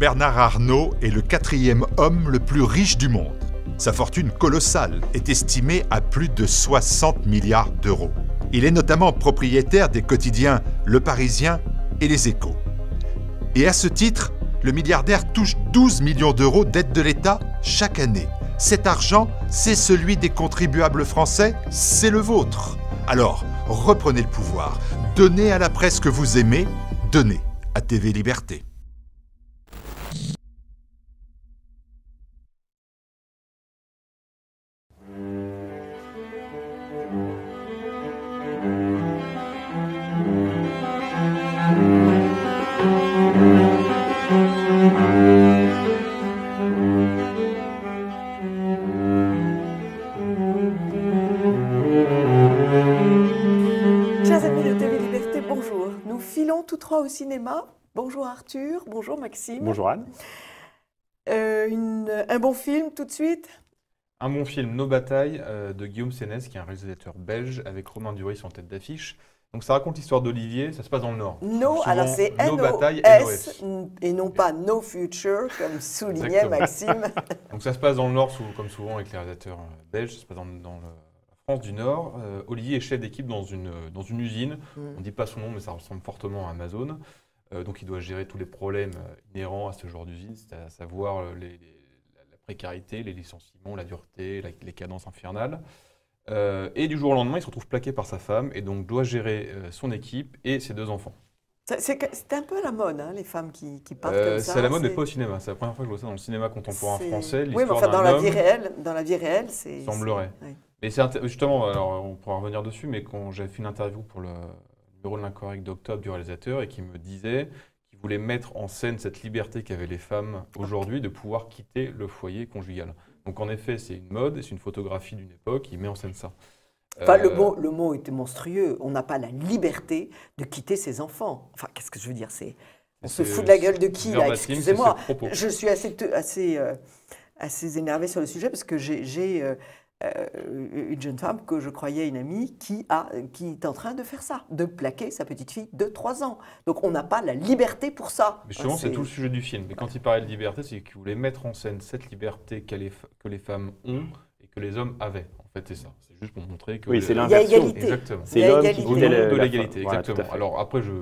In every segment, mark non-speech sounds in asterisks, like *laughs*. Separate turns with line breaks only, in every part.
Bernard Arnault est le quatrième homme le plus riche du monde. Sa fortune colossale est estimée à plus de 60 milliards d'euros. Il est notamment propriétaire des quotidiens Le Parisien et Les Échos. Et à ce titre, le milliardaire touche 12 millions d'euros d'aide de l'État chaque année. Cet argent, c'est celui des contribuables français, c'est le vôtre. Alors, reprenez le pouvoir, donnez à la presse que vous aimez, donnez à TV Liberté.
Nous filons tous trois au cinéma. Bonjour Arthur, bonjour Maxime. Bonjour Anne. Euh, un bon film tout de suite
Un bon film, Nos batailles, euh, de Guillaume Sénès, qui est un réalisateur belge, avec Romain Duris en tête d'affiche. Donc ça raconte l'histoire d'Olivier, ça se passe dans le Nord. No, alors c'est nos batailles S
et non pas No Future, comme soulignait Maxime.
*laughs* Donc ça se passe dans le Nord, comme souvent avec les réalisateurs euh, belges, ça se passe dans, dans le du Nord. Euh, Olivier est chef d'équipe dans une, euh, dans une usine. Mm. On ne dit pas son nom, mais ça ressemble fortement à Amazon. Euh, donc il doit gérer tous les problèmes inhérents à ce genre d'usine, à savoir la précarité, les licenciements, la dureté, les cadences infernales. et du jour au lendemain, il se retrouve plaqué par sa femme et donc doit gérer son équipe et ses deux enfants.
C'est un peu la mode, hein, les femmes qui, qui partent comme ça. C'est la mode, mais pas
au cinéma. C'est la première fois que je vois ça dans le cinéma contemporain français. Oui, mais enfin, dans la, vie réelle,
dans la vie réelle, c'est. Semblerait.
Mais c'est justement, alors on pourra revenir dessus, mais quand j'ai fait une interview pour le bureau de l'incorrect d'octobre du réalisateur et qui me disait qu'il voulait mettre en scène cette liberté qu'avaient les femmes aujourd'hui de pouvoir quitter le foyer conjugal. Donc en effet, c'est une mode, c'est une photographie d'une époque, il met en scène ça. pas le, euh, mot,
le mot était monstrueux. On n'a pas la liberté de quitter ses enfants. Enfin, qu'est-ce que je veux dire C'est on se fout de la gueule de qui là Excusez-moi, je suis assez assez euh, assez énervé sur le sujet parce que j'ai euh, euh, une jeune femme que je croyais une amie qui, est en train de faire ça, de plaquer sa petite fille de 3 ans. Donc on n'a pas la liberté pour ça. Mais justement, c'est tout le
sujet du film. Mais quand il parlait de liberté, c'est qu'il voulait mettre en scène cette liberté que les femmes ont et que les hommes avaient. En fait, c'est ça. C'est juste pour montrer que. Oui, c'est l'inversion. Exactement. C'est l'homme qui de l'égalité. exactement. Alors après, je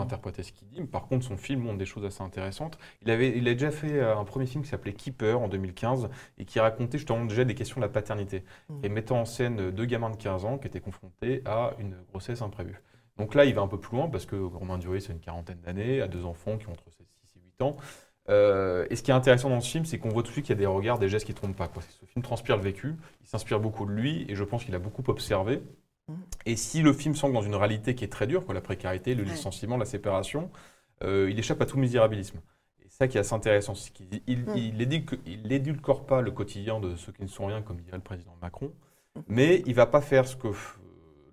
interpréter ce qu'il dit, par contre, son film montre des choses assez intéressantes. Il, avait, il a déjà fait euh, un premier film qui s'appelait Keeper en 2015 et qui racontait justement déjà des questions de la paternité mm. et mettant en scène deux gamins de 15 ans qui étaient confrontés à une grossesse imprévue. Donc là, il va un peu plus loin parce que Romain Duris, c'est une quarantaine d'années, a deux enfants qui ont entre 6 et 8 ans. Euh, et ce qui est intéressant dans ce film, c'est qu'on voit tout de suite qu'il y a des regards, des gestes qui ne trompent pas. Quoi. Ce film transpire le vécu, il s'inspire beaucoup de lui, et je pense qu'il a beaucoup observé, et si le film semble dans une réalité qui est très dure, quoi, la précarité, le licenciement, la séparation, euh, il échappe à tout misérabilisme. Et ça qui est assez intéressant, c'est qu'il n'édulcore mm. pas le quotidien de ceux qui ne sont rien, comme dirait le président Macron, mais il va pas faire ce que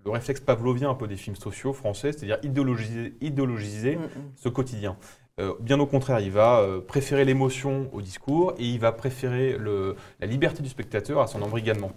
le réflexe pavlovien un peu des films sociaux français, c'est-à-dire idéologiser, mm, mm. ce quotidien. Euh, bien au contraire, il va euh, préférer l'émotion au discours et il va préférer la liberté du spectateur à son embrigadement.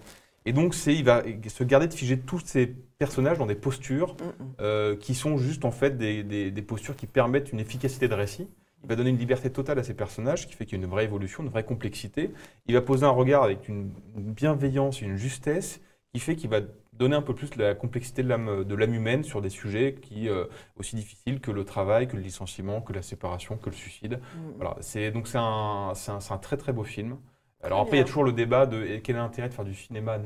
Et donc, il va se garder de figer tous ces personnages dans des postures mm, mm. Euh, qui sont juste en fait des, postures qui permettent une efficacité de récit. Il va donner une liberté totale à ces personnages, qui fait qu'il y a une vraie évolution, une vraie complexité. Il va poser un regard avec une bienveillance, une justesse, qui fait qu'il va donner un peu plus la complexité de l'âme humaine sur des sujets qui euh, aussi difficiles que le travail, que le licenciement, que la séparation, que le suicide. Mm. Voilà. C'est donc c'est un, un, très très beau film. Alors après, il y a toujours le débat de quel est l'intérêt de faire du cinéma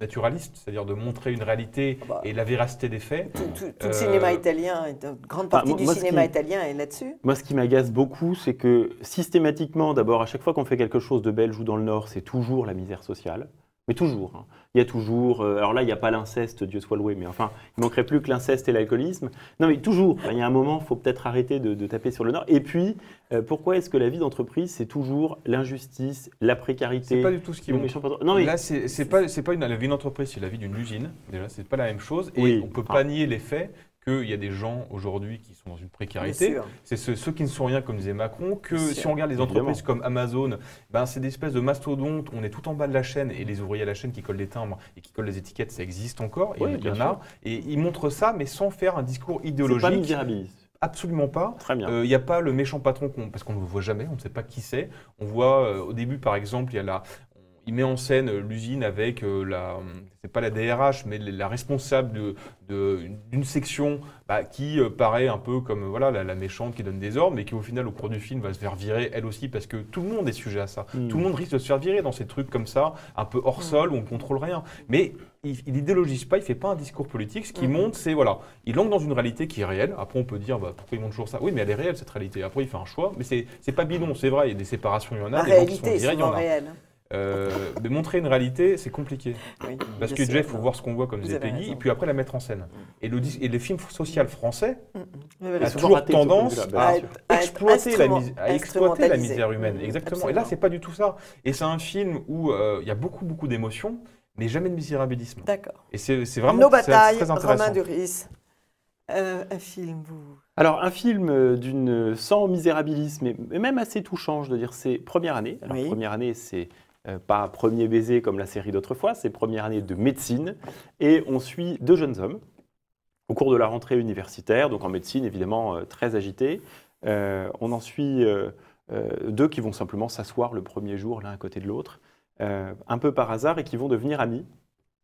naturaliste, c'est-à-dire de montrer une réalité ah bah. et la véracité des faits. Tout, le cinéma
euh,
italien, une euh, grande partie du cinéma italien est là-dessus.
Moi, ce qui m'agace beaucoup, c'est que systématiquement, d'abord, à chaque fois qu'on fait quelque chose de belge ou dans le Nord, c'est toujours la misère sociale, mais toujours. Hein il y a toujours, euh, alors là, il n'y a pas l'inceste, Dieu soit loué, mais enfin, il manquerait plus que l'inceste et l'alcoolisme. Non, mais toujours, il y a un moment, il faut peut-être arrêter de, taper sur le Nord. Et puis, euh, pourquoi est-ce que la vie d'entreprise, c'est toujours l'injustice, la précarité C'est pas du tout ce qui mais... Là,
c'est pas, pas une, la vie d'entreprise, c'est la vie d'une usine. Déjà, c'est pas la même chose. Et on peut pas nier les faits qu'il y a des gens aujourd'hui qui sont dans une précarité. C'est ceux, qui ne sont rien, comme disait Macron, que si on regarde les entreprises comme Amazon, ben, c'est des espèces de mastodontes, on est tout en bas de la chaîne, et les ouvriers à la chaîne qui collent des timbres et qui collent des étiquettes, ça existe encore, il y en a. Et ils montrent ça, mais sans faire un discours idéologique. Pas Absolument pas. Il n'y euh, a pas le méchant patron, parce qu'on ne le voit jamais, on ne sait pas qui c'est. On voit euh, au début, par exemple, il y a la, il met en scène euh, l'usine avec euh, la, c'est pas la DRH, mais la responsable d'une de, d'une section bah, qui euh, paraît un peu comme voilà la, méchante qui donne des ordres, mais qui au final au cours du film va se faire virer elle aussi parce que tout le monde est sujet à ça. Hmm. Tout le monde risque de se faire virer dans ces trucs comme ça, un peu hors hmm. sol où on ne contrôle rien. Mais il, n'idéologise pas, il fait pas un discours politique. Ce qui hmm. monte, c'est voilà, il entre dans une réalité qui est réelle. Après, on peut dire bah, pourquoi il monte toujours ça. Oui, mais elle est réelle cette réalité. Après, il fait un choix, mais c'est pas bidon, c'est vrai. Il y a des séparations, il y en a. La réalité, gens qui Réelle de euh, montrer une réalité, c'est compliqué. Parce que déjà, il faut voir ce qu'on voit comme des pays, et puis après la mettre en scène. Mm. Et le, et les films social français mm, mm. ont toujours tendance à, exploiter, la, à la misère humaine. exactement. Et là, c'est pas du tout ça. Et c'est un film où euh, il y a beaucoup, beaucoup d'émotions, mais jamais de misérabilisme. D'accord. Et c'est vraiment Nos batailles, très
intéressant. Romain Duris. Euh, un film, vous
Alors, un film d'une sans misérabilisme, mais même assez touchant, je veux dire. C'est première année. Alors, première année, c'est euh, pas premier baiser comme la série d'autrefois, c'est première année de médecine. Et on suit deux jeunes hommes au cours de la rentrée universitaire, donc en médecine évidemment euh, très agité. Euh, on en suit deux qui vont simplement s'asseoir le premier jour l'un à côté de l'autre, un peu par hasard, et qui vont devenir amis.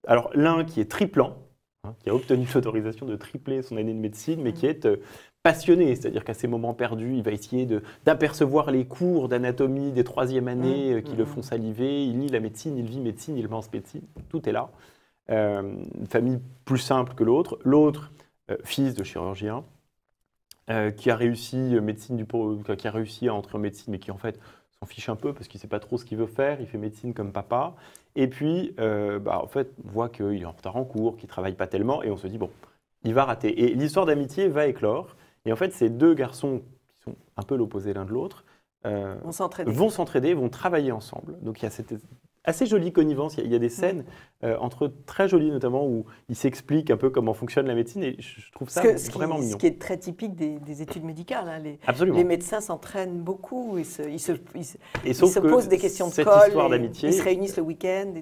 Alors l'un qui est triplant, Hein, qui a obtenu l'autorisation de tripler son année de médecine, mais qui est euh, passionné, c'est-à-dire qu'à ses moments perdus, il va essayer d'apercevoir les cours d'anatomie des troisième années euh, qui le font saliver, il lit la médecine, il vit médecine, il pense médecine, tout est là. Euh, une famille plus simple que l'autre. L'autre, fils de chirurgien, qui a réussi médecine qui a réussi à entrer en médecine, mais qui en fait s'en fiche un peu parce qu'il ne sait pas trop ce qu'il veut faire. Il fait médecine comme papa. Et puis, euh, bah, en fait, on voit qu'il est en retard en cours, qu'il ne travaille pas tellement, et on se dit, bon, il va rater. Et l'histoire d'amitié va éclore. Et en fait, ces deux garçons, qui sont un peu l'opposé l'un de l'autre, euh, vont s'entraider, vont travailler ensemble. Donc il y a cette assez jolie connivence. Il y, a, des mm. scènes euh, entre très jolies, notamment où il s'explique un peu comment fonctionne la médecine, et je trouve ça vraiment mignon. Ce qui est
très typique des, études médicales. Hein, les, les médecins s'entraînent beaucoup, ils se, se posent des questions de ils se réunissent le week-end.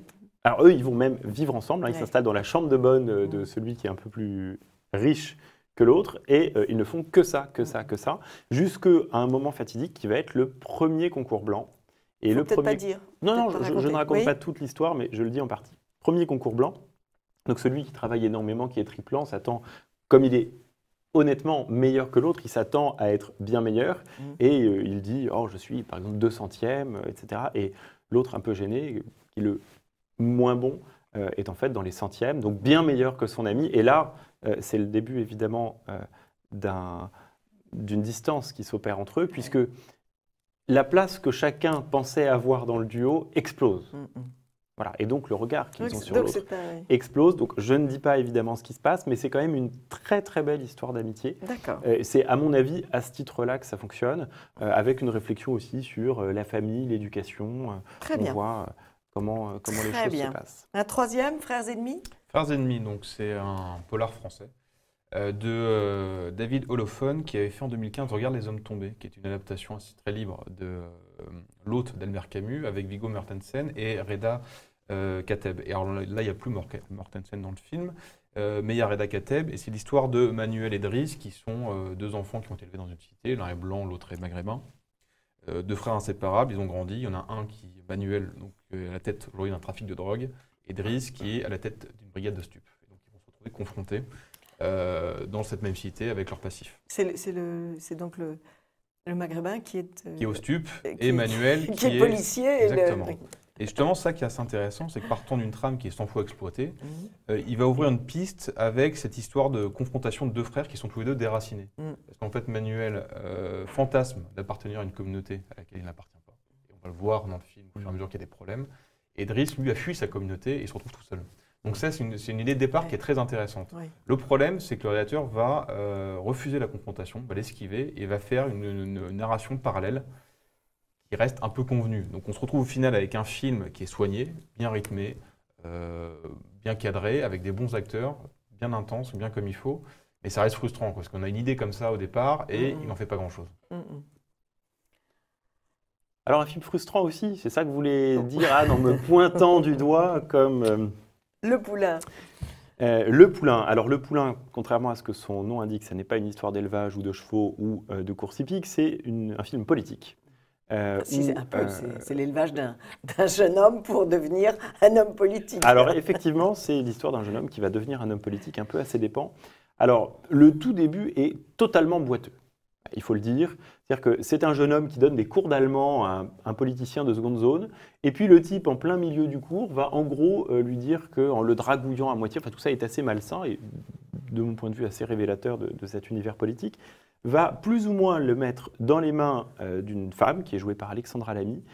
Alors eux, ils vont même vivre ensemble. Hein. Ils s'installent dans la chambre de bonne euh, de mm. celui qui est un peu plus riche que l'autre, et euh, ils ne font que ça, que ça, que ça, jusqu'à un moment fatidique qui va être le premier concours blanc et le premier... pas dire. Non, non, je, ne raconte pas toute l'histoire, mais je le dis en partie. Premier concours blanc. Donc celui qui travaille énormément, qui est triplant, s'attend, comme il est honnêtement meilleur que l'autre, il s'attend à être bien meilleur. Mm. Et euh, il dit, oh, je suis par exemple deux centièmes, euh, etc. Et l'autre un peu gêné, qui est le moins bon, euh, est en fait dans les centièmes, donc bien meilleur que son ami. Et là, c'est le début évidemment d'une distance qui s'opère entre eux, puisque la place que chacun pensait avoir dans le duo explose. Mm, mm. Voilà. Et donc le regard qu'ils ont sur l'autre explose. Donc je ne dis pas évidemment ce qui se passe, mais c'est quand même une très très belle histoire d'amitié. D'accord. Euh, c'est à mon avis à ce titre-là que ça fonctionne, euh, avec une réflexion aussi sur euh, la famille, l'éducation. on voit comment, les choses se passent.
Un troisième, Frères ennemis
Frères ennemis, donc c'est
un polar
français. Euh, de euh, David Holophone qui avait fait en 2015 Regarde les hommes tombés, qui est une adaptation assez très libre de euh, L'hôte d'Elmer Camus avec Vigo Mortensen et Reda Kateb. Et alors là, il n'y a plus Mortensen dans le film, mais il y a Reda Kateb et c'est l'histoire de Manuel et Driss qui sont deux enfants qui ont été élevés dans une cité, l'un est blanc, l'autre est maghrébin. deux frères inséparables, ils ont grandi. Il y en a un qui, Manuel, est à la tête d'un trafic de drogue, et Driss qui est à la tête d'une brigade de stupes. Donc ils vont se retrouver confrontés euh, dans cette même cité avec leur passif.
C'est donc le, maghrébin qui est... Euh, qui est au
stup, et euh, Manuel qui, est, *laughs* policier. Et, justement, ça qui est assez intéressant, c'est que partant d'une trame qui est sans fois exploitée, mhm. il va ouvrir une piste avec cette histoire de confrontation de deux frères qui sont tous les deux déracinés. Mhm. Parce qu'en fait, Manuel fantasme d'appartenir à une communauté à laquelle il n'appartient pas. Et on va le voir dans le film au fur et à mesure qu'il y a des problèmes. Et Driss, lui, a fui sa communauté et il se retrouve tout seul. Donc ça, c'est une, idée de départ qui est très intéressante. Le problème, c'est que le réalisateur va euh, refuser la confrontation, va l'esquiver et va faire une, narration parallèle qui reste un peu convenue. Donc on se retrouve au final avec un film qui est soigné, bien rythmé, euh, bien cadré, avec des bons acteurs, bien intense, bien comme il faut. Mais ça reste frustrant, parce qu'on a une idée comme ça au départ et il n'en fait pas grand-chose.
Alors un film frustrant aussi, c'est ça que vous voulez dire, Anne, en me *laughs* pointant du doigt comme... Euh, le poulain. Euh, le poulain. Alors le poulain, contrairement à ce que son nom indique, ce n'est pas une histoire d'élevage ou de chevaux ou euh, de course hippique, c'est un film politique. Euh, ah, c'est
c'est l'élevage d'un jeune homme pour devenir un homme politique. Alors
effectivement, c'est l'histoire d'un jeune homme qui va devenir un homme politique un peu à ses dépens. Alors le tout début est totalement boiteux, il faut le dire. C'est-à-dire que c'est un jeune homme qui donne des cours d'allemand à un, politicien de seconde zone, et puis le type en plein milieu du cours va en gros euh, lui dire qu'en le dragouillant à moitié, enfin tout ça est assez malsain et de mon point de vue assez révélateur de, cet univers politique, va plus ou moins le mettre dans les mains euh, d'une femme qui est jouée par Alexandra Lamy,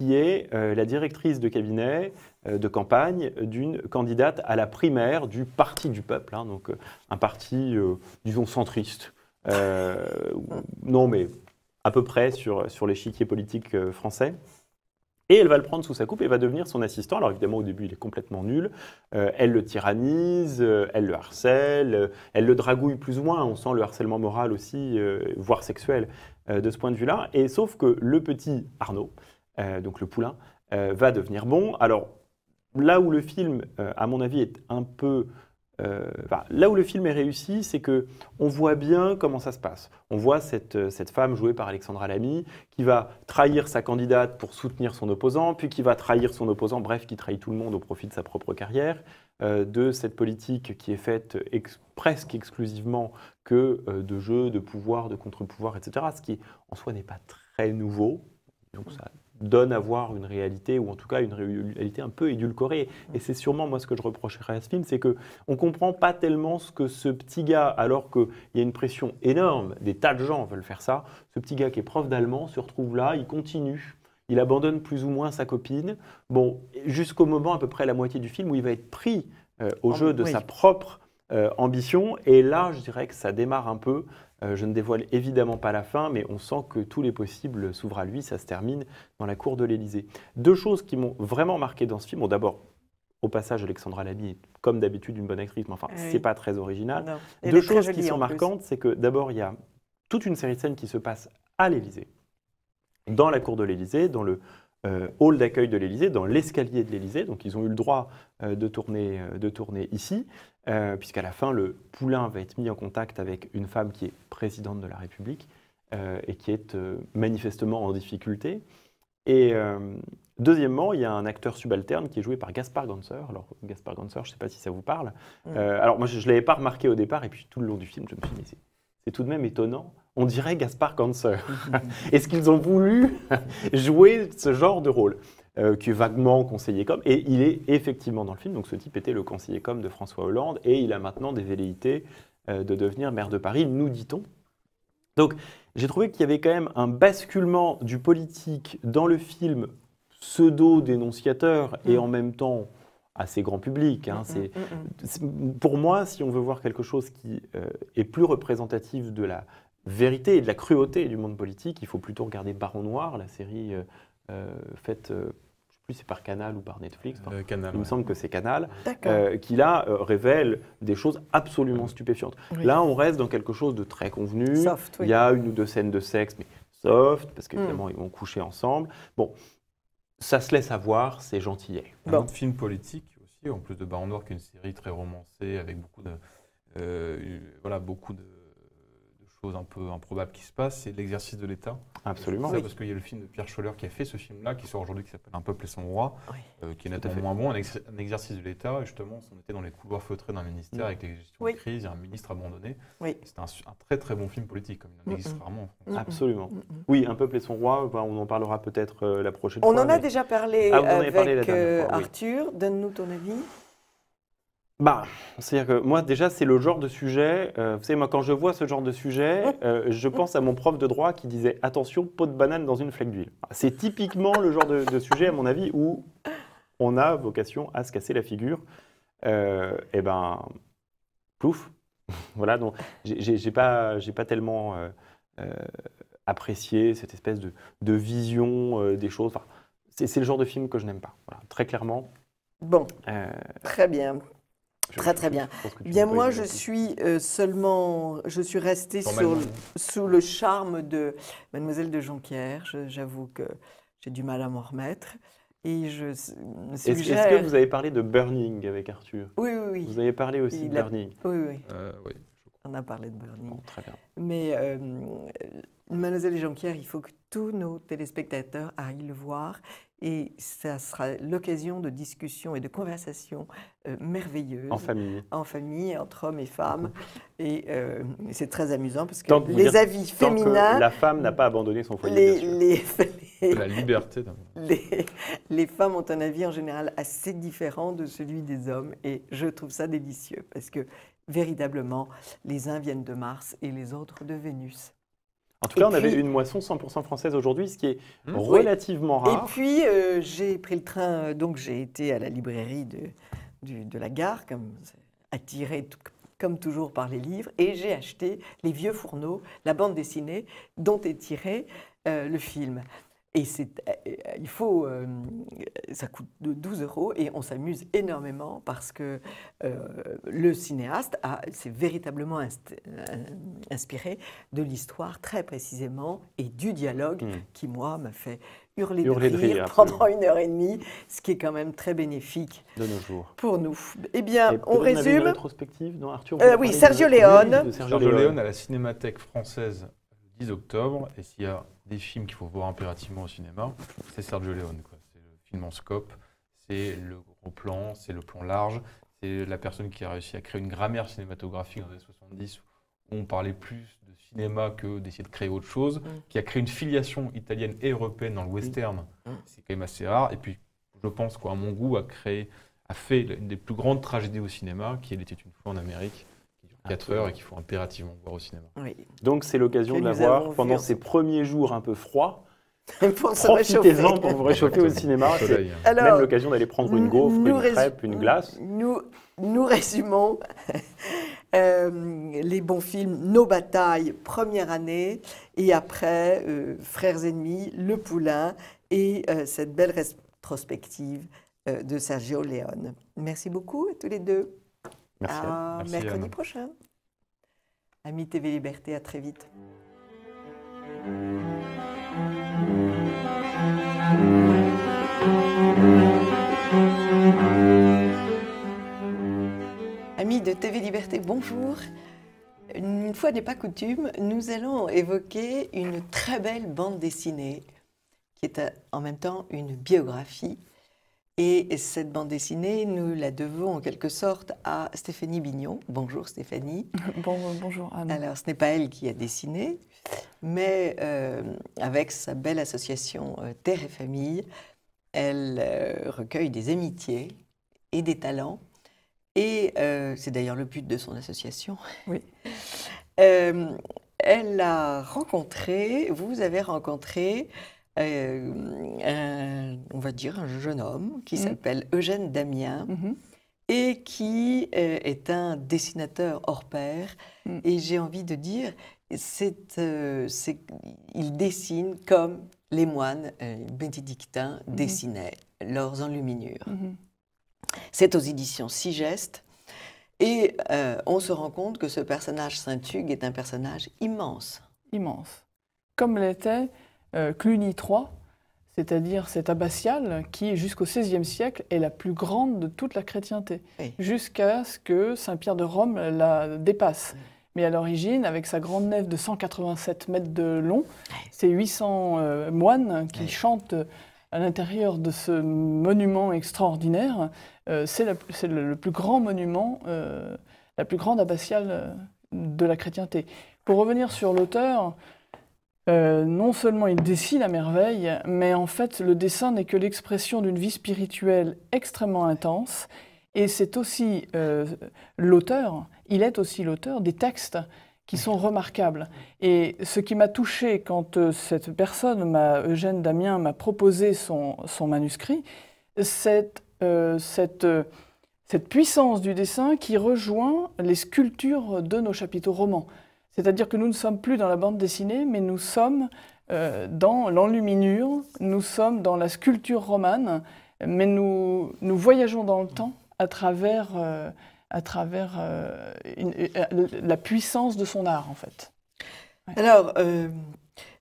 qui est euh, la directrice de cabinet de campagne d'une candidate à la primaire du Parti du Peuple, hein, donc un parti, disons, centriste. non, mais à peu près sur, sur l'échiquier politique euh, français. Et elle va le prendre sous sa coupe et va devenir son assistant. Alors évidemment, au début, il est complètement nul. Euh, elle le tyrannise, euh, elle le harcèle, elle le dragouille plus ou moins. On sent le harcèlement moral aussi, voire sexuel, de ce point de vue-là. Et sauf que le petit Arnaud, donc le poulain, va devenir bon. Alors là où le film, à mon avis, est un peu euh, là où le film est réussi, c'est que on voit bien comment ça se passe. On voit euh, cette, femme jouée par Alexandra Lamy qui va trahir sa candidate pour soutenir son opposant, puis qui va trahir son opposant, bref, qui trahit tout le monde au profit de sa propre carrière, euh, de cette politique qui est faite presque exclusivement que de jeux, de pouvoir, de contre-pouvoir, etc. Ce qui en soi n'est pas très nouveau. Donc ça donne à voir une réalité, ou en tout cas une réalité un peu édulcorée. Mm. Et c'est sûrement moi ce que je reprocherais à ce film, c'est qu'on ne comprend pas tellement ce que ce petit gars, alors qu'il y a une pression énorme, des tas de gens veulent faire ça, ce petit gars qui est prof d'allemand se retrouve là, il continue. Il abandonne plus ou moins sa copine, bon, jusqu'au moment à peu près la moitié du film où il va être pris euh, au jeu de sa propre euh, ambition. Et là, je dirais que ça démarre un peu euh, je ne dévoile évidemment pas la fin, mais on sent que tous les possibles s'ouvrent à lui. Ça se termine dans la cour de l'Élysée. Deux choses qui m'ont vraiment marqué dans ce film. Bon, d'abord, au passage, Alexandra Lamy est comme d'habitude une bonne actrice, mais enfin, ah c'est pas très original. Deux choses qui sont marquantes, c'est que d'abord, il y a toute une série de scènes qui se passent à l'Élysée, dans la cour de l'Élysée, dans le euh, hall d'accueil de l'Élysée, dans l'escalier de l'Élysée. Donc, ils ont eu le droit euh, de, tourner, de tourner ici. Euh, puisqu'à la fin, le poulain va être mis en contact avec une femme qui est présidente de la République euh, et qui est euh, manifestement en difficulté. Et deuxièmement, il y a un acteur subalterne qui est joué par Gaspard Ganser. Alors, Gaspard Ganser, je ne sais pas si ça vous parle. Mm. alors, moi, je ne l'avais pas remarqué au départ, et puis tout le long du film, je me suis dit, c'est tout de même étonnant. On dirait Gaspard Ganser. *laughs* Est-ce qu'ils ont voulu jouer ce genre de rôle euh, qui est vaguement conseiller comme Et il est effectivement dans le film. Donc ce type était le conseiller comme de François Hollande et il a maintenant des velléités euh, de devenir maire de Paris, nous dit-on. Donc j'ai trouvé qu'il y avait quand même un basculement du politique dans le film pseudo-dénonciateur et mm. en même temps assez grand public. Hein. Mm, mm, pour moi, si on veut voir quelque chose qui euh, est plus représentatif de la vérité et de la cruauté du monde politique, il faut plutôt regarder Baron Noir, la série faite plus c'est par Canal ou par Netflix. Euh, Canal, il me semble que c'est Canal, euh, qui là euh, révèle des choses absolument stupéfiantes. Là, on reste dans quelque chose de très convenu. Soft, Il y a une ou deux scènes de sexe, mais soft, parce qu'évidemment, hmm. ils vont coucher ensemble. Bon, ça se laisse avoir, c'est gentillet.
Un autre film politique aussi, en plus de Baron Noir, qui est une série très romancée, avec beaucoup de. voilà, beaucoup de chose un peu improbable qui se passe, c'est l'exercice de l'État. Absolument. Parce qu'il y a le film de Pierre Scholler qui a fait ce film-là, qui sort aujourd'hui, qui s'appelle Un peuple et son roi, euh, qui est nettement moins bon, un, exercice de l'État. justement, on était dans les couloirs feutrés d'un ministère mm. avec les gestions de crise, et un
ministre abandonné.
C'est un, un, très très bon film politique,
comme il en mm, existe mm. rarement Absolument. Oui, Un peuple et son roi, bah, on en parlera peut-être euh, la prochaine on fois. Ah, on en a déjà parlé avec euh,
Arthur. Donne-nous ton avis.
Bah, c'est-à-dire que moi, déjà, c'est le genre de sujet. Euh, vous savez, moi, quand je vois ce genre de sujet, euh, je pense à mon prof de droit qui disait attention, peau de banane dans une flaque d'huile. C'est typiquement le genre de, sujet, à mon avis, où on a vocation à se casser la figure. Euh, et eh ben, plouf. *laughs* voilà, donc, j'ai pas, pas tellement euh, apprécié cette espèce de, vision des choses. c'est le genre de film que je n'aime pas. Voilà, très clairement.
Bon. Très
bien. Très très bien.
Eh bien moi je suis euh, seulement, je suis restée sur, sous le charme de mademoiselle de Jonquière. J'avoue que j'ai du mal à m'en remettre. Et je suggère... Est-ce que vous avez
parlé de Burning avec Arthur Oui, oui, oui. Vous avez parlé aussi de Burning Oui, oui. Euh, oui. On a parlé de Burning. très bien.
Mais euh, mademoiselle de Jonquière, il faut que tous nos téléspectateurs aillent le voir et ça sera l'occasion de discussions et de conversations euh, merveilleuses. En famille. En famille, entre hommes et femmes. Mhm. Et euh, c'est très amusant parce que les avis tant féminins. Que la
femme n'a pas abandonné son foyer.
de bien
sûr. la liberté.
Les, femmes ont un avis en général assez différent de celui des hommes et je trouve ça délicieux parce que véritablement, les uns viennent de Mars et les autres de Vénus. En tout cas, on avait une
moisson 100% française aujourd'hui, ce qui est hmm. relativement rare. Et
puis, euh, j'ai pris le train, euh, donc j'ai été à la librairie de, de la gare, comme, attirée comme toujours par les livres, et j'ai acheté Les Vieux Fourneaux, la bande dessinée dont est tiré euh, le film. Et euh, euh, il faut, euh, ça coûte 12 euros et on s'amuse énormément parce que le cinéaste s'est véritablement inspiré de l'histoire très précisément et du dialogue hmm. qui, moi, m'a fait hurler, de, rire *laughs* pendant une heure et demie, ce qui est quand même très bénéfique de nos jours. pour nous. Eh bien, on résume. Une rétrospective non, Arthur, Oui, Sergio
Leone Sergio, Leone
à la Cinémathèque française le 10 octobre. Et s'il y a des films qu'il faut voir impérativement au cinéma, c'est Sergio Leone. C'est le film en scope, c'est le gros plan, c'est le plan large, c'est la personne qui a réussi à créer une grammaire cinématographique dans les années 70 où on parlait plus de cinéma que d'essayer de créer autre chose, mm. qui a créé une filiation italienne et européenne dans le western. Mm. Mm. C'est quand même assez rare. Et puis, je pense, quoi, mon goût, a créé a fait une des plus grandes tragédies au cinéma, qui était une fois en Amérique,
4 heures et qu'il faut impérativement voir au cinéma. Donc c'est l'occasion de la voir pendant ces premiers jours un peu froids. *laughs*
Profitez-en pour vous réchauffer au cinéma. C'est hein. même
l'occasion d'aller prendre une gaufre, une crêpe, une glace.
Nous, nous résumons *laughs* euh, les bons films Nos batailles, première année, et après euh, Frères ennemis, Le Poulain et euh, cette belle rétrospective de Sergio Leone. Merci beaucoup à tous les deux. À mercredi prochain. Ami TV Liberté, à très vite. Amis de TV Liberté, bonjour. Une fois n'est pas coutume, nous allons évoquer une très belle bande dessinée qui est euh, en même temps une biographie et cette bande dessinée, nous la devons en quelque sorte à Stéphanie Bignon. Bonjour Stéphanie. *laughs* Bon, euh, bonjour Anne. Alors ce n'est pas elle qui a dessiné, mais euh, avec sa belle association euh, Terre et Famille, elle recueille des amitiés et des talents. Et c'est d'ailleurs le but de son association. Oui. *laughs* elle a rencontré, vous avez rencontré euh, euh, on va dire, un jeune homme qui mm. s'appelle Eugène Damien. Mm-hmm. et qui euh, est un dessinateur hors pair. Mm. Et j'ai envie de dire, c'est, il dessine comme les moines bénédictins mm-hmm. dessinaient leurs enluminures. Mm-hmm. C'est aux éditions Sigest. Et on se rend compte que ce personnage Saint-Hugues est un personnage immense.
Immense. Comme l'était euh, Cluny III, c'est-à-dire cette abbatiale qui, jusqu'au XVIe siècle, est la plus grande de toute la chrétienté, jusqu'à ce que Saint-Pierre de Rome la dépasse. Mais à l'origine, avec sa grande nef de 187 mètres de long, ses 800 euh, moines qui chantent à l'intérieur de ce monument extraordinaire. Euh, c'est le, plus grand monument, la plus grande abbatiale de la chrétienté. Pour revenir sur l'auteur, euh, non seulement il dessine à merveille, mais en fait le dessin n'est que l'expression d'une vie spirituelle extrêmement intense. Et c'est aussi euh, l'auteur, il est aussi l'auteur des textes qui sont remarquables. Et ce qui m'a touché quand euh, cette personne, Eugène Damien, m'a proposé son, manuscrit, c'est cette puissance du dessin qui rejoint les sculptures de nos chapiteaux romans. C'est-à-dire que nous ne sommes plus dans la bande dessinée, mais nous sommes euh, dans l'enluminure, nous sommes dans la sculpture romane, mais nous, nous voyageons dans le temps à travers, euh, à travers euh, la puissance de son art, en fait. Alors,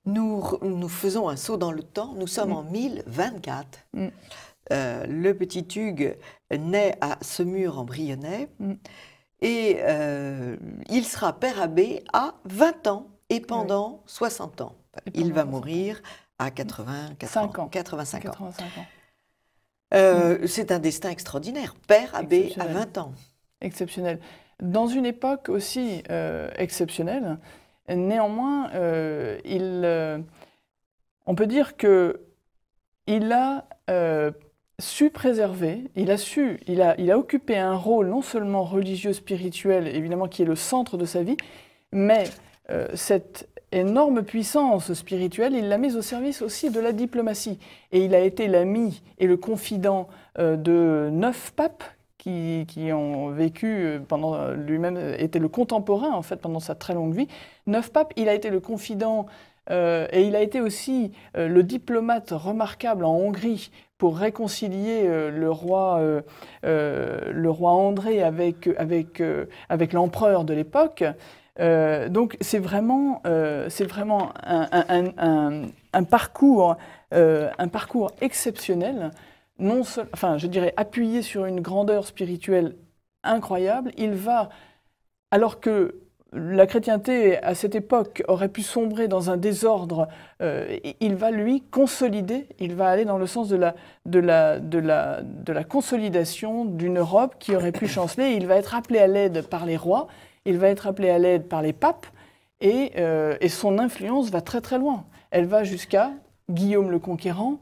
nous, nous,
faisons un saut dans le temps, nous sommes mm. en 1024. Mm. le petit Hugues naît à Semur en Brionnais. Mm. Et euh, il sera père abbé à 20 ans et pendant 60 ans. Il va mourir à 80, ans, 85, ans. Euh, c'est un destin
extraordinaire. Père abbé à 20 ans. Exceptionnel. Dans une époque aussi euh, exceptionnelle, néanmoins, il, on peut dire qu'il il a su préserver, il a su, il a, il a occupé un rôle non seulement religieux, spirituel, évidemment, qui est le centre de sa vie, mais euh, cette énorme puissance spirituelle, il l'a mise au service aussi de la diplomatie. Et il a été l'ami et le confident euh, de neuf papes qui, qui, ont vécu euh, pendant lui-même, était le contemporain en fait pendant sa très longue vie. Neuf papes, il a été le confident euh, et il a été aussi euh, le diplomate remarquable en Hongrie pour réconcilier euh, le, roi, le roi André avec, avec, avec l'empereur de l'époque. donc c'est vraiment, vraiment un, un, un parcours, un parcours exceptionnel, non enfin je dirais appuyé sur une grandeur spirituelle incroyable. Il va, alors que la chrétienté, à cette époque, aurait pu sombrer dans un désordre, euh, il va, lui, consolider, il va aller dans le sens de la, consolidation d'une Europe qui aurait pu chanceler. Il va être appelé à l'aide par les rois, il va être appelé à l'aide par les papes, et, euh, son influence va très très loin. Elle va jusqu'à Guillaume le Conquérant.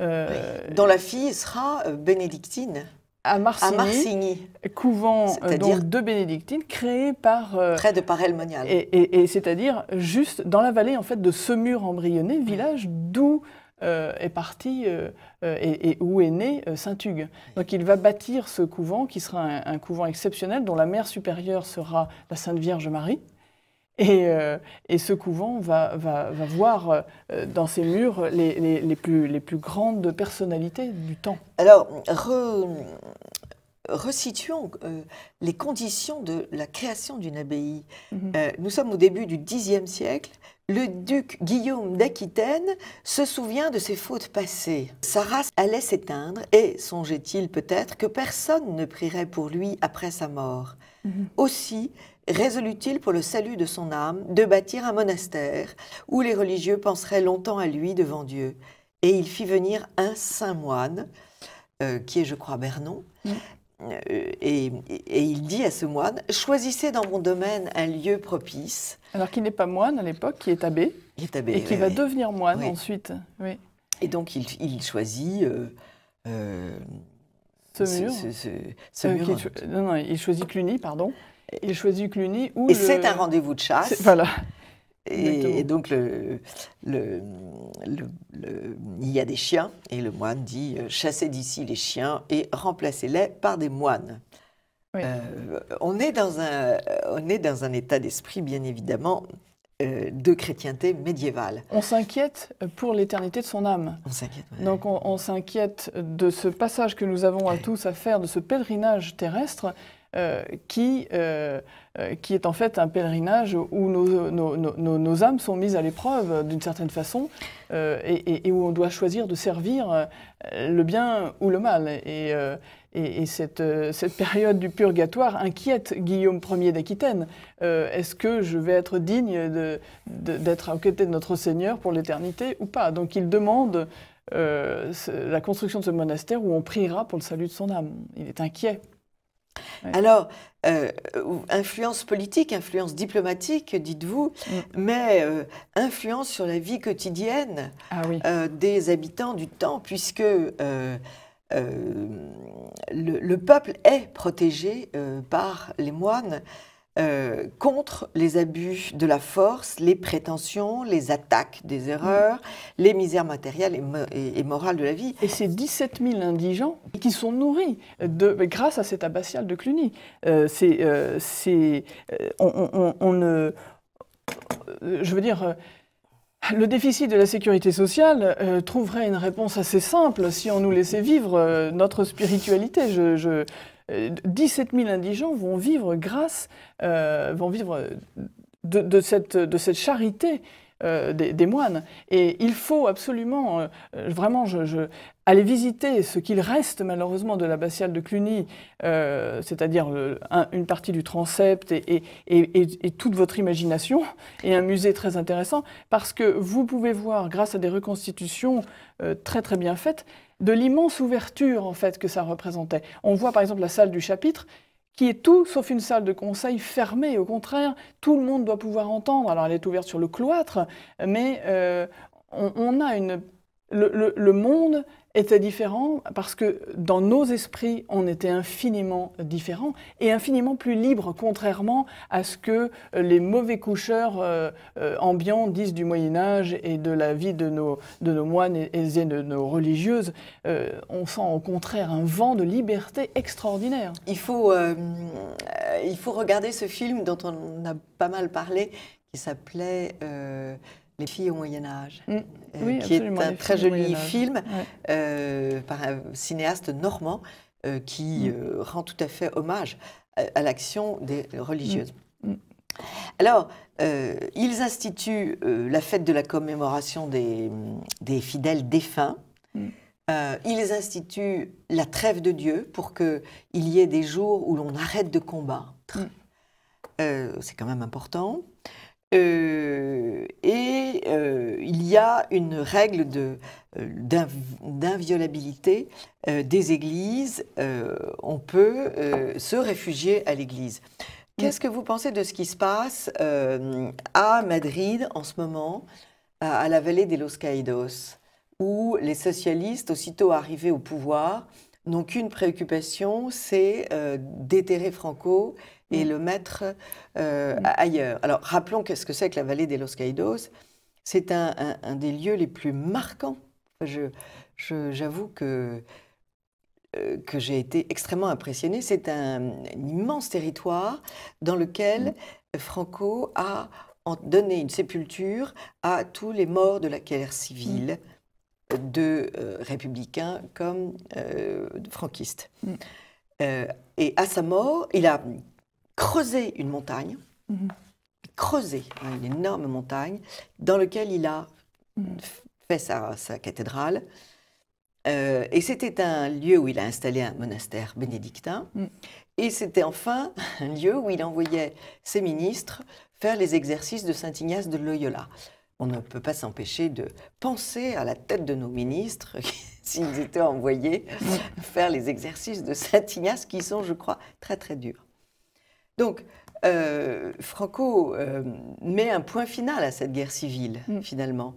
Euh, dans la fille sera bénédictine à Marcigny, couvent euh, donc de bénédictines créé par euh, près de parelmonial. et, c'est-à-dire juste dans la vallée en fait de Semur-Embryonnais, village d'où euh, est parti et, où est né Saint-Hugues. Donc il va bâtir ce couvent qui sera un couvent exceptionnel dont la mère supérieure sera la Sainte Vierge Marie. *laughs* Euh, et, ce couvent va, voir euh, dans ses murs les, plus, grandes personnalités du temps. Alors,
resituons euh, les conditions de la création d'une abbaye. Mhm. nous sommes au début du Xe siècle. Le duc Guillaume d'Aquitaine se souvient de ses fautes passées. Sa race allait s'éteindre et songeait-il peut-être que personne ne prierait pour lui après sa mort. Mhm. Aussi, résolut-il pour le salut de son âme de bâtir un monastère où les religieux penseraient longtemps à lui devant Dieu. Et il fit venir un saint moine, euh, qui est je crois Bernon, mm. euh, et, il dit à ce moine, choisissez dans mon domaine un
lieu propice. Alors qu'il n'est pas moine à l'époque, qui est abbé. et qui va devenir moine ensuite.
Et donc il, choisit... Euh, ce mur. non,
non, il choisit Cluny, pardon. Il choisit Cluny Et c'est un rendez-vous de chasse. Voilà. Et,
donc, il y a des chiens, et le moine dit euh, chassez d'ici les chiens et remplacez-les par des moines. Euh, on, est dans un, euh, on est dans un état d'esprit, bien évidemment, de chrétienté médiévale.
On s'inquiète pour l'éternité de son âme. On s'inquiète. Donc on, s'inquiète de ce passage que nous avons à tous à faire, de ce pèlerinage terrestre, euh, qui, euh, euh, qui est en fait un pèlerinage où nos, nos, âmes sont mises à l'épreuve d'une certaine façon et, où on doit choisir de servir le bien ou le mal. Et, et, cette, cette, période du purgatoire inquiète Guillaume Ier d'Aquitaine. Est-ce que je vais être digne d'être à côté de notre Seigneur pour l'éternité ou pas Donc il demande la construction de ce monastère où on priera pour le salut de son âme. Il est inquiet. Alors, euh, influence politique, influence
diplomatique, dites-vous, mm. mais euh, influence sur la vie quotidienne ah euh, des habitants du temps, puisque le, peuple est protégé par les moines. Euh, contre les abus de la force, les prétentions, les attaques des erreurs, mm. les
misères matérielles et, et, morales de la vie. Et ces 17 000 indigents qui sont nourris de, grâce à cet abbatial de Cluny. Euh, c'est, euh, c'est, on, on, je veux dire. Le déficit de la sécurité sociale trouverait une réponse assez simple si on nous laissait vivre notre spiritualité. Je, je, 17 euh, 000 indigents vont vivre grâce, euh, vont vivre de, cette, charité. Euh, des, moines. Et il faut absolument, vraiment, aller visiter ce qu'il reste malheureusement de l'abbatiale de Cluny, c'est-à-dire une partie du transept et, toute votre imagination, et un musée très intéressant, parce que vous pouvez voir, grâce à des reconstitutions très très bien faites, de l'immense ouverture en fait que ça représentait. On voit par exemple la salle du chapitre qui est tout sauf une salle de conseil fermée. Au contraire, tout le monde doit pouvoir entendre. Alors elle est ouverte sur le cloître, mais euh, on, a une le, monde était différent parce que dans nos esprits, on était infiniment différent et infiniment plus libre, contrairement à ce que euh, les mauvais coucheurs euh, euh, ambiants disent du Moyen Âge et de la vie de nos, moines et, de nos religieuses. on sent au contraire un vent de liberté extraordinaire. Il faut, il faut regarder ce film dont on a
pas mal parlé, qui s'appelait... Les filles au Moyen Âge, mm. euh, qui est un très joli film euh, par un cinéaste normand euh, qui mm. rend tout à fait hommage à, l'action des religieuses. Mm. Alors, ils instituent la fête de la commémoration des, fidèles défunts. ils instituent la trêve de Dieu pour qu'il y ait des jours où l'on arrête de combattre. c'est quand même important. Euh, et euh, il y a une règle euh, d'inviolabilité de, d'inviolabilité des églises. on peut se réfugier à l'église. Mm. Qu'est-ce que vous pensez de ce qui se passe à Madrid en ce moment, à, la vallée des Los Caídos, où les socialistes, aussitôt arrivés au pouvoir, n'ont qu'une préoccupation, c'est déterrer Franco et mm. le mettre euh, mm. ailleurs. Alors rappelons qu'est-ce que c'est que la vallée des Los Caídos. C'est un, des lieux les plus marquants. J'avoue je, j'avoue que, euh, que j'ai été extrêmement impressionnée. C'est un, immense territoire dans lequel mm. Franco a donné une sépulture à tous les morts de la guerre civile de euh, républicains comme de franquistes. et à sa mort, il a creuser une montagne, mhm. creuser hein, une énorme montagne dans laquelle il a mhm. fait sa, cathédrale. Euh, et c'était un lieu où il a installé un monastère bénédictin. Mhm. Et c'était enfin *laughs* un lieu où il envoyait ses ministres faire les exercices de Saint Ignace de Loyola. On ne peut pas s'empêcher de penser à la tête de nos ministres *laughs* s'ils étaient envoyés faire les exercices de Saint Ignace qui sont, je crois, très très durs. Donc, euh, Franco euh, met un point final à cette guerre civile, mm. finalement.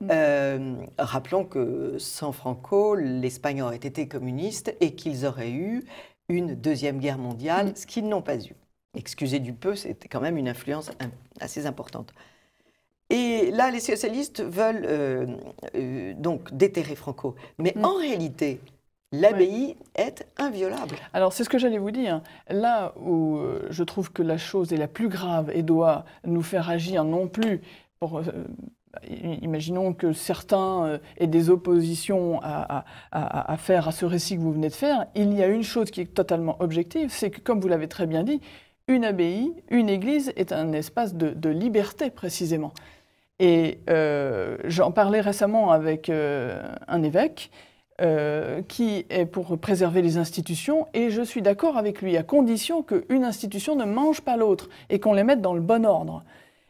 Mm. Euh, rappelons que sans Franco, l'Espagne aurait été communiste et qu'ils auraient eu une deuxième guerre mondiale, mm. ce qu'ils n'ont pas eu. Excusez du peu, c'était quand même une influence assez importante. Et là, les socialistes veulent
donc déterrer Franco. Mais en réalité, L'abbaye est inviolable. Alors c'est ce que j'allais vous dire. Là où euh, je trouve que la chose est la plus grave et doit nous faire agir non plus euh, imaginons que certains euh, aient des oppositions à, faire à ce récit que vous venez de faire, il y a une chose qui est totalement objective, c'est que, comme vous l'avez très bien dit, une abbaye, une église est un espace de, liberté précisément. Et j'en parlais récemment avec un évêque euh, qui est pour préserver les institutions, et je suis d'accord avec lui, à condition qu'une institution ne mange pas l'autre et qu'on les mette dans le bon ordre.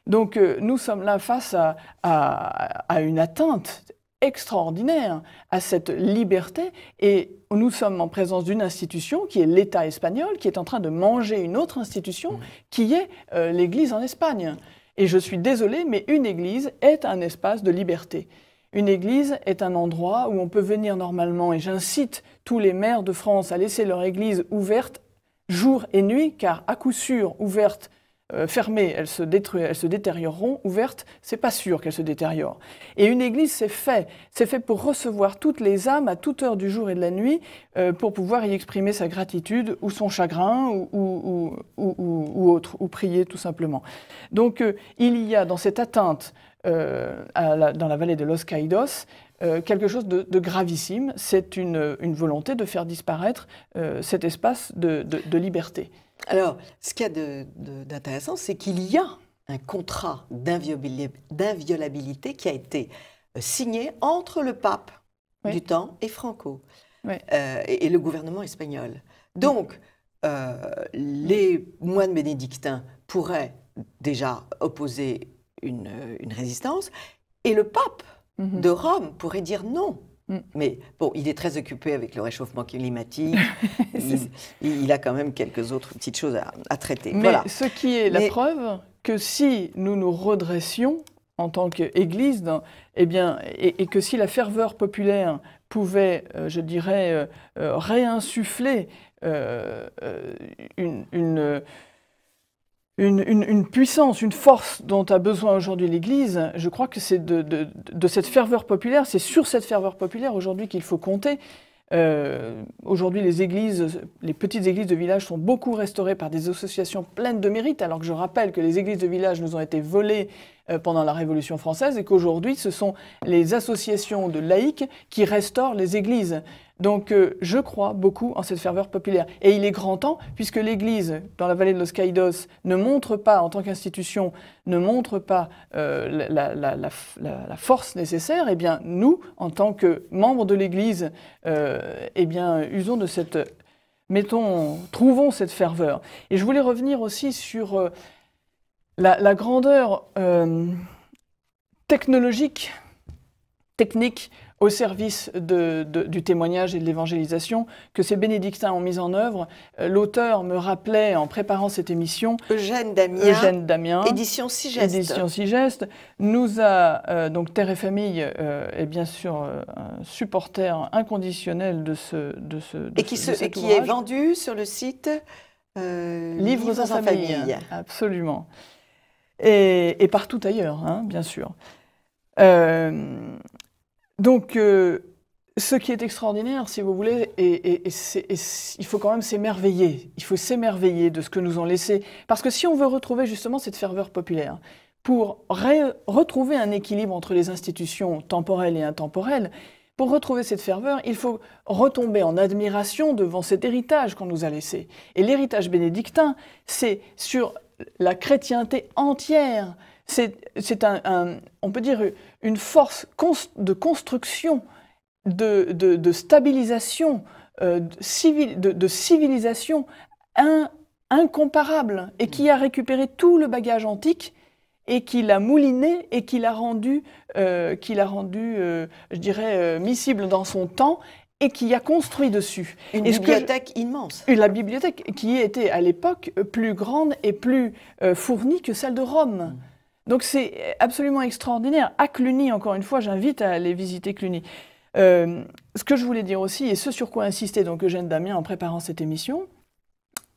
Donc euh, nous sommes là face à, une atteinte extraordinaire à cette liberté et nous sommes en présence d'une institution qui est l'État espagnol, qui est en train de manger une autre institution mmh. qui est euh, l'Église en Espagne. Et je suis désolé, mais une Église est un espace de liberté. Une église est un endroit où on peut venir normalement et j'incite tous les maires de France à laisser leur église ouverte jour et nuit car à coup sûr ouverte euh, fermée, elle elles se, elles se détérioreront, ouvertes, c'est pas sûr qu'elles se détériorent. Et une église, c'est fait. C'est fait pour recevoir toutes les âmes à toute heure du jour et de la nuit, euh, pour pouvoir y exprimer sa gratitude ou son chagrin ou, autre, ou prier tout simplement. Donc euh, il y a dans cette atteinte euh, à dans la vallée de Los Caídos, euh, quelque chose de, gravissime, c'est une, volonté de faire disparaître euh, cet espace de, liberté. Alors, ce qu'il y a d'intéressant, c'est qu'il y
a un contrat d'inviolabilité qui a été signé entre le pape du temps et Franco, et, et, le gouvernement espagnol. Donc, les moines bénédictins pourraient déjà opposer euh, une, résistance. Et le pape mhm. de Rome pourrait dire non. Mm. Mais bon, il est très occupé avec le réchauffement climatique. *laughs* il, a quand même quelques autres petites choses à, traiter. Mais ce qui est la
preuve que si nous nous redressions en tant qu'Église, eh bien, et, que si la ferveur populaire pouvait, euh, je dirais, euh, réinsuffler une une, puissance, une force dont a besoin aujourd'hui l'Église, je crois que c'est de, cette ferveur populaire, c'est sur cette ferveur populaire aujourd'hui qu'il faut compter. Euh, aujourd'hui, les églises, les petites églises de village sont beaucoup restaurées par des associations pleines de mérite, alors que je rappelle que les églises de village nous ont été volées euh, pendant la Révolution française et qu'aujourd'hui, ce sont les associations de laïcs qui restaurent les églises. Donc euh, je crois beaucoup en cette ferveur populaire. Et il est grand temps, puisque l'Église, dans la vallée de Los Caídos, ne montre pas, en tant qu'institution, ne montre pas euh, la, force nécessaire, eh bien nous, en tant que membres de l'Église, euh, eh usons de cette... Mettons, trouvons cette ferveur. Et je voulais revenir aussi sur la, grandeur technologique, technique au service de, du témoignage et de l'évangélisation que ces bénédictins ont mis en œuvre. Euh, l'auteur me rappelait en préparant cette émission Eugène Damien, édition Sigeste. Édition Sigeste nous a euh, donc Terre et Famille euh, est bien sûr un supporter inconditionnel de ce de ce et qui, se, qui est
vendu sur le site Livres, à en, famille.
absolument et, partout ailleurs hein, bien sûr. Donc, euh, ce qui est extraordinaire, si vous voulez, et, il faut quand même s'émerveiller. Il faut s'émerveiller de ce que nous ont laissé. Parce que si on veut retrouver justement cette ferveur populaire, pour retrouver un équilibre entre les institutions temporelles et intemporelles, pour retrouver cette ferveur, il faut retomber en admiration devant cet héritage qu'on nous a laissé. Et l'héritage bénédictin, c'est sur la chrétienté entière. C'est un, on peut dire, une force de construction, de, stabilisation, euh, de, civilisation incomparable, et qui a récupéré tout le bagage antique et qui l'a mouliné et qui l'a rendu, euh, qui rendu euh, je dirais, miscible dans son temps et qui a construit dessus. Une bibliothèque immense. La bibliothèque qui était à l'époque plus grande et plus fournie que celle de Rome. Mm. Donc c'est absolument extraordinaire. À Cluny, encore une fois, j'invite à aller visiter Cluny. Euh, ce que je voulais dire aussi, et ce sur quoi insistait donc Eugène Damien en préparant cette émission,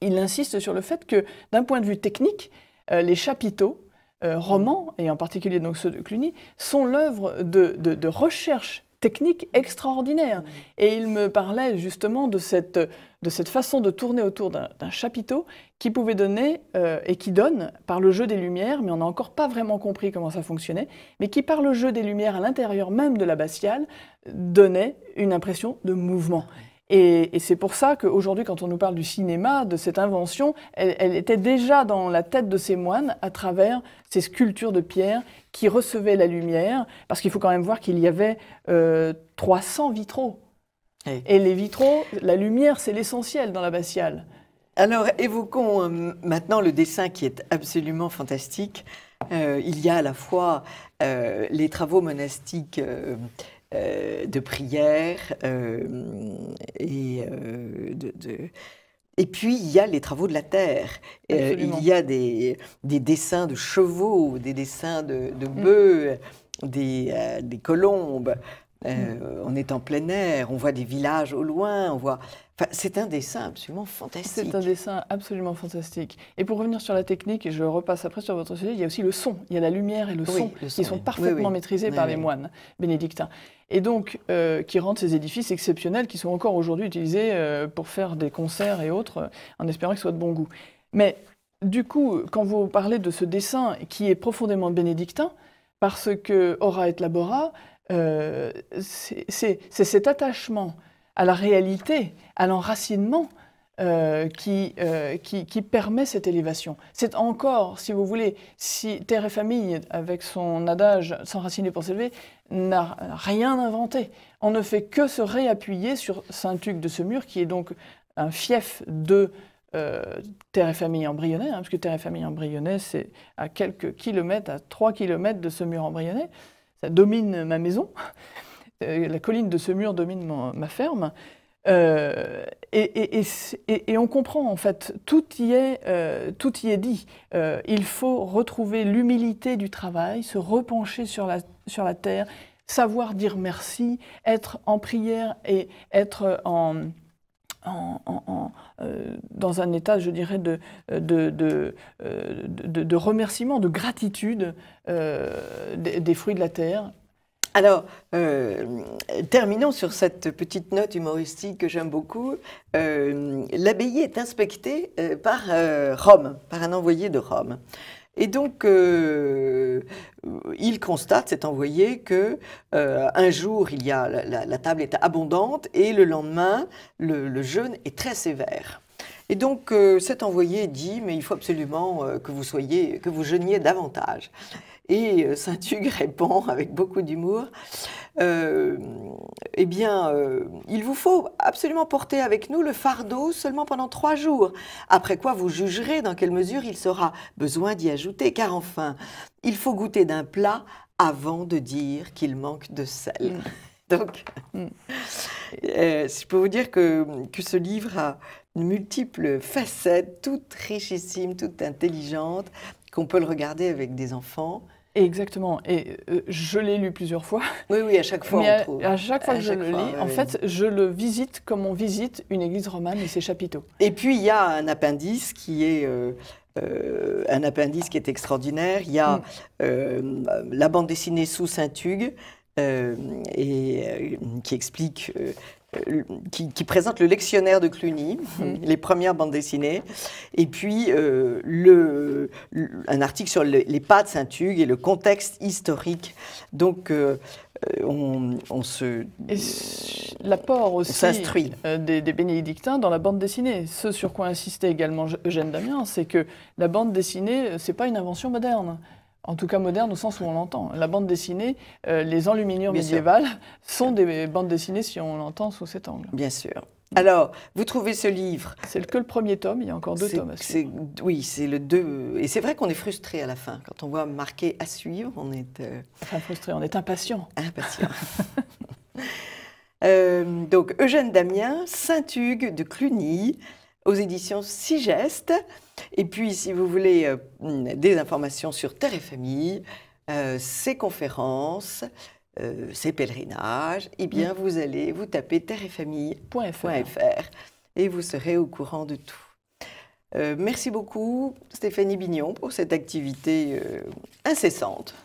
il insiste sur le fait que, d'un point de vue technique, euh, les chapiteaux euh, romans, et en particulier donc ceux de Cluny, sont l'œuvre de, de, de recherches technique extraordinaire. Et il me parlait justement de cette, de cette façon de tourner autour d'un chapiteau qui pouvait donner euh, et qui donne par le jeu des lumières, mais on n'a encore pas vraiment compris comment ça fonctionnait, mais qui par le jeu des lumières à l'intérieur même de l'abbatiale donnait une impression de mouvement. Et, c'est pour ça qu'aujourd'hui, quand on nous parle du cinéma, de cette invention, elle, était déjà dans la tête de ces moines à travers ces sculptures de pierre qui recevaient la lumière, parce qu'il faut quand même voir qu'il y avait 300 euh, vitraux. Et les vitraux, la lumière, c'est l'essentiel dans l'abbatiale. Alors évoquons euh, maintenant le dessin qui est absolument fantastique.
Euh, il y a à la fois les travaux monastiques euh, de prière euh, et euh, de, Et puis, il y a les travaux de la terre. il y a des, dessins de chevaux, des dessins de, mm. bœufs, des, des, colombes. Mm. Euh, on est en plein air, on voit des villages au loin, on voit. c'est un dessin
absolument fantastique. C'est un dessin absolument fantastique. Et pour revenir sur la technique, et je repasse après sur votre sujet, il y a aussi le son, il y a la lumière et le, son, qui sont parfaitement maîtrisés par les moines bénédictins. Et donc, euh, qui rendent ces édifices exceptionnels qui sont encore aujourd'hui utilisés euh, pour faire des concerts et autres, en espérant qu'ils soient de bon goût. Mais du coup, quand vous parlez de ce dessin qui est profondément bénédictin, parce que Ora et Labora, euh, c'est cet attachement à la réalité, à l'enracinement euh, euh, qui, permet cette élévation. C'est encore, si vous voulez, si Terre et Famille, avec son adage S'enraciner pour s'élever, n'a rien inventé. On ne fait que se réappuyer sur Saint-Hugues de Semur, qui est donc un fief de Terre et Famille embryonnais, hein, parce que Terre et Famille embryonnaire, c'est à quelques kilomètres, à trois kilomètres de Semur embryonnaire ça domine ma maison. Euh, la colline de ce mur domine ma, ferme. Euh, et, on comprend en fait, tout y est, euh, tout y est dit. il faut retrouver l'humilité du travail, se repencher sur la, sur la terre, savoir dire merci, être en prière et être en, en, euh, dans un état, je dirais, de, de, de, euh, remerciement, de gratitude euh, des, fruits de la terre. Alors,
terminons sur cette petite note humoristique que j'aime beaucoup. L'abbaye est inspectée par Rome, par un envoyé de Rome. Et donc, euh, euh, il constate, cet envoyé, que euh, un jour, il y a, la, table est abondante et le lendemain, le, jeûne est très sévère. Et donc cet envoyé dit mais il faut absolument que vous soyez que vous jeûniez davantage. Et Saint-Hugues euh, répond avec beaucoup d'humour euh, Eh bien, euh, il vous faut absolument porter avec nous le fardeau seulement pendant trois jours, après quoi vous jugerez dans quelle mesure il sera besoin d'y ajouter, car enfin, il faut goûter d'un plat avant de dire qu'il manque de sel. Mm. *laughs* Donc, mm. je peux vous dire que, ce livre a de multiples facettes, toutes richissimes, toutes intelligentes, qu'on peut le regarder
avec des enfants, Exactement. Et euh, je l'ai lu plusieurs fois. Oui, oui, à chaque fois. on à, trouve. à chaque fois que je le lis, en fait, je le visite comme on visite une église romane et ses chapiteaux.
Et puis, il y a un appendice qui est. Euh, euh, un appendice qui est extraordinaire. Il y a hmm. la bande dessinée sous Saint-Hugues et qui explique euh, qui, présente le lectionnaire de Cluny, mhm. les premières bandes dessinées, et puis euh, le, un article sur les pas de Saint-Hugues et le contexte historique. Donc, euh, on, on, se.
L'apport aussi des, des, bénédictins dans la bande dessinée. Ce sur quoi insistait également Eugène Damien, c'est que la bande dessinée, c'est pas une invention moderne. En tout cas moderne au sens où on l'entend. La bande dessinée, euh, les enluminures médiévales sont des bandes dessinées si on l'entend sous cet angle. Bien sûr.
Alors, vous trouvez ce livre. C'est que le premier tome, il y a encore deux tomes à suivre. Oui, c'est le deux. Et c'est vrai qu'on est frustré à la fin. Quand on voit marqué à suivre, on est. Euh, frustré, on est impatient. Impatient. *laughs* Euh, donc, Eugène Damien, Saint-Hugues de Cluny, aux éditions Sigest, Et puis, si vous voulez euh, des informations sur Terre et Famille, ses euh, conférences, ses euh, pèlerinages, eh bien, mm. vous allez vous taper terreetfamille.fr et vous serez au courant de tout. merci beaucoup Stéphanie Bignon pour cette activité incessante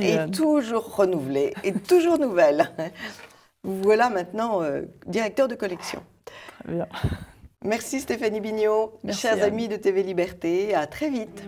et toujours renouvelée et toujours nouvelle. Voilà maintenant directeur de collection. Très bien. Merci Stéphanie Bignot, mes chers amis de TV Liberté, à très vite.